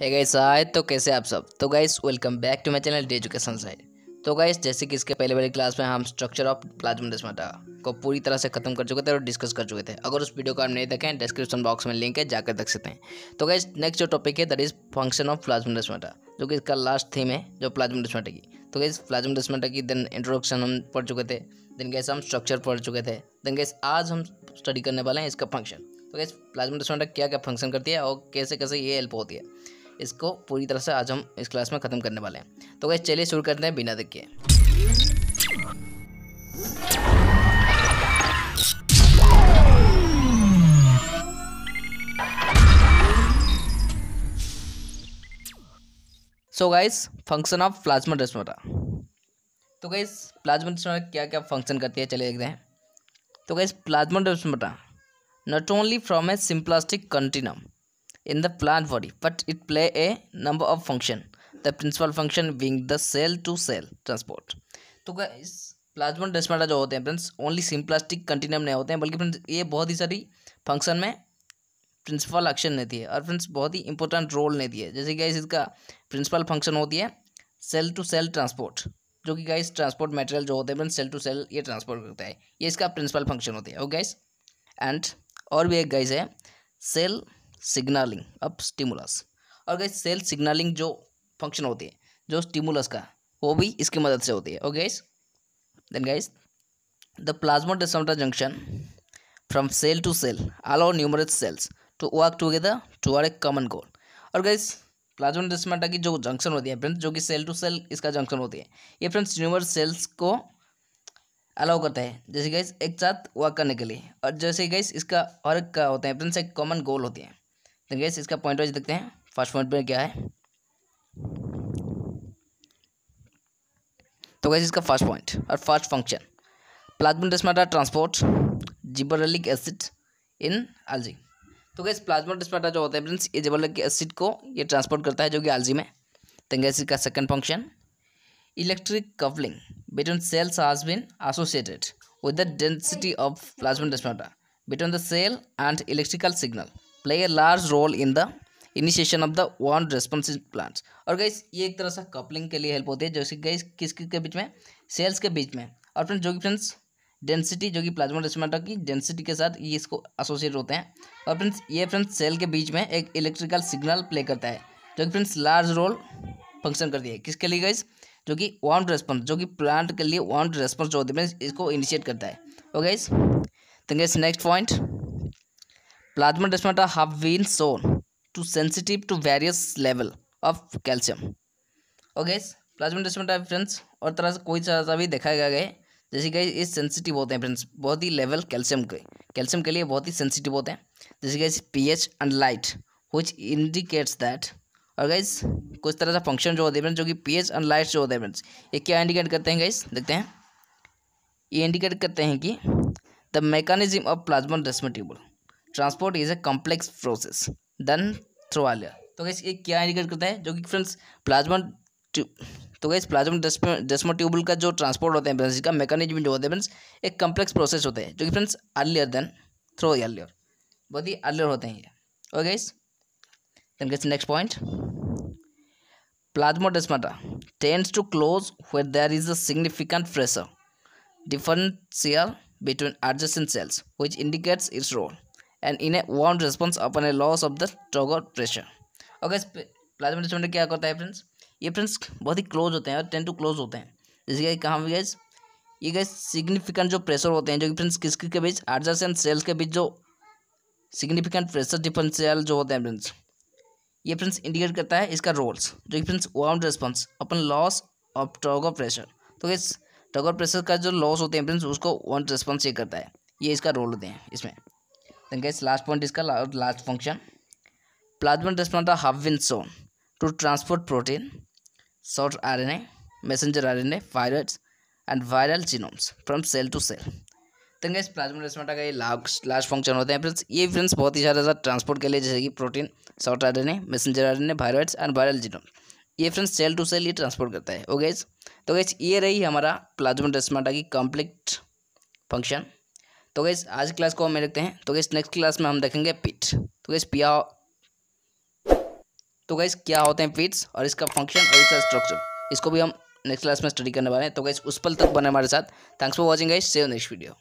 है गाइस आए तो कैसे आप सब तो guys welcome back to my channel the education side तो गाइस जैसे कि इसके पहले वाली क्लास में हम स्ट्रक्चर ऑफ प्लाज्मा डेस्माटा को पूरी तरह से खत्म कर चुके थे और डिस्कस कर चुके थे अगर उस वीडियो को आप नहीं देखें डिस्क्रिप्शन बॉक्स में लिंक है जाकर देख सकते हैं तो गाइस नेक्स्ट जो टॉपिक है that is function of plasmodesmata जो कि इसका लास्ट थीम है जो प्लाज्मा डेस्माटा की तो गाइस प्लाज्मा डेस्माटा की देन इंट्रोडक्शन हम पढ़ चुके थे देन गैस हम स्ट्रक्चर पढ़ चुके थे देन गैस आज हम स्टडी करने वाले हैं इसका फंक्शन तो कैसे प्लाज्मा डिसऑर्डर क्या क्या फंक्शन करती है और कैसे कैसे ये हेल्प होती है इसको पूरी तरह से आज हम इस क्लास में ख़त्म करने वाले हैं तो कैसे चलिए शुरू करते हैं बिना देखिए so guys function of plasmodesmata तो गाइस प्लाज्मा डिसऑर्डर क्या क्या फंक्शन करती है चलिए देखते हैं तो guys plasmodesmata not only from a simplistic continuum in the plant body but it play a number of function the principal function being the cell to cell transport तो इस प्लाज्मा डिस्मेटा जो होते हैं फ्रेंड्स ओनली सिम्प्लास्टिक कंटिन्यूम नहीं होते हैं बल्कि friends ये बहुत ही सारी फंक्शन में प्रिंसिपल एक्शन नहीं है और फ्रेंड्स बहुत ही इंपॉर्टेंट रोल नहीं दिए जैसे गाइस इसका प्रिंसिपल फंक्शन होती है सेल टू सेल ट्रांसपोर्ट जो कि गाइस ट्रांसपोर्ट मटेरियल जो होते हैं फ्रेंड्स सेल टू सेल ये ट्रांसपोर्ट करता है ये इसका प्रिंसिपल फंक्शन होती है ओके गाइस एंड और भी एक गाइज है सेल सिग्नलिंग अब स्टिमुलस और गाइज सेल सिग्नलिंग जो फंक्शन होती है जो स्टिमुलस का वो भी इसकी मदद से होती है और guys then guys the plasmodesmata junction from cell to cell allow numerous cells to work together to are a common goal और गाइज प्लाज्मोडेसमाटा की जो जंक्शन होती है फ्रेंड्स जो कि सेल टू सेल इसका जंक्शन होती है ये फ्रेंड्स न्यूमर सेल्स को अलाउ करता है जैसे गैस एक साथ वर्क करने के लिए और जैसे गैस इसका हर एक का होता है फ्रेंड्स एक कॉमन गोल होती है तो गैस इसका पॉइंट वाइज देखते हैं फर्स्ट पॉइंट में क्या है तो गैस इसका फर्स्ट पॉइंट और first function plasmodesmata transport gibberellic acid in algae तो गैस प्लाज्मा डिस्माटा जो होता है फ्रेंड्स ये जिबरलिक एसिड को ये ट्रांसपोर्ट करता है जो कि आलजी में तो गैस इसका second function electric coupling between cells has been associated with the density of plasma transmitter between the cell and electrical signal play a large role in the initiation of the one responsive plants और guys ये एक तरह से coupling के लिए help होती है जैसे गैस किस किस के बीच में सेल्स के बीच में और फ्रेंड्स जो कि फ्रेंड्स डेंसिटी जो कि प्लाज्मा रेस्मेटा की डेंसिटी के साथ ये इसको एसोसिएट होते हैं और फ्रेंड्स ये फ्रेंड्स सेल के बीच में एक इलेक्ट्रिकल सिग्नल प्ले करता है जो कि फ्रेंड्स लार्ज रोल फंक्शन करती है किसके लिए गैस जो कि वांट रेस्पॉन्स जो कि प्लांट के लिए वांट रेस्पॉन्स जो होती है मतलब इसको इनिशिएट करता है ओके इस तो next point plasmodesmata have been shown to sensitive to various level of calcium okay इस प्लाज्मा डेस्मेटा फ्रेंड्स और तरह से कोई सा भी देखा गया है जैसे कि इस सेंसिटिव होते हैं फ्रेंड्स बहुत ही लेवल कैल्शियम के कैल्शियम के लिए बहुत ही सेंसिटिव होते हैं जैसे कि pH and light which indicates that और गाइज कुछ तरह सा फंक्शन जो होते हैं जो कि पेज एंड लाइट्स जो होते हैं फ्रेंड्स ये क्या इंडिकेट करते हैं गाइज देखते हैं ये इंडिकेट करते हैं कि the mechanism of plasmodesmata transport is a complex process than thought earlier तो गाइज ये क्या इंडिकेट करता है जो कि फ्रेंड्स प्लाज्मा तो गाइज प्लाज्मा डेस्मा ट्यूबल का जो ट्रांसपोर्ट होता है फ्रेंड्स इसका मेकानिज्म जो होता है फ्रेंड्स एक कम्प्लेक्स प्रोसेस होता है जो कि friends earlier than thought earlier बहुत ही अर्लियर होते हैं ये और guys then guys next point Plasmodesmata tends to close where there is a significant pressure differential between adjacent cells which indicates its role and in a warm response upon a loss of the trigger pressure okay plasmodesmata kya karta hai friends ये friends बहुत ही close होते हैं और ten to close होते हैं जैसे कि कहाँ भी गैस ये गैस सिग्निफिकेंट जो प्रेशर होते हैं जो कि फ्रेंड्स किस किस के बीच आर्जर्स एंड सेल्स के बीच जो सिग्निफिकेंट प्रेशर डिफरेंशियल जो होते हैं फ्रेंड्स ये फ्रेंड्स इंडिकेट करता है इसका रोल्स जो कि friends wound response upon loss of turgor pressure तो इस टॉगर प्रेशर का जो लॉस होते हैं फ्रेंड्स उसको वाउंड रेस्पॉन्स चेक करता है ये इसका रोल होते हैं इसमें तो गैस लास्ट पॉइंट इसका last function plasma response have been shown to transport protein short R N A messenger R N A virus and viral genomes from cell to cell तो गैस प्लाज्मा प्लाज्माटा का ये last last function होते हैं friends ये friends बहुत ही ज़्यादा transport के लिए जैसे कि protein short R messenger R virus and viral genome ये फ्रेंड्स सेल टू सेल ये ट्रांसपोर्ट करता है ओ गैस तो गैस ये रही हमारा प्लाज्मा प्लाज्माटा की कम्प्लीट फंक्शन तो गैस आज क्लास को हम देखते हैं तो गैस नेक्स्ट क्लास में हम देखेंगे पिट तो गैस पिया तो गैस क्या होते हैं पिट्स और इसका फंक्शन और इसका स्ट्रक्चर इसको भी हम नेक्स्ट क्लास में स्टडी करने वाले हैं तो गैस उस पल तक बने हमारे साथ थैंक्स फॉर वॉचिंग गाइस सेव नेक्स्ट वीडियो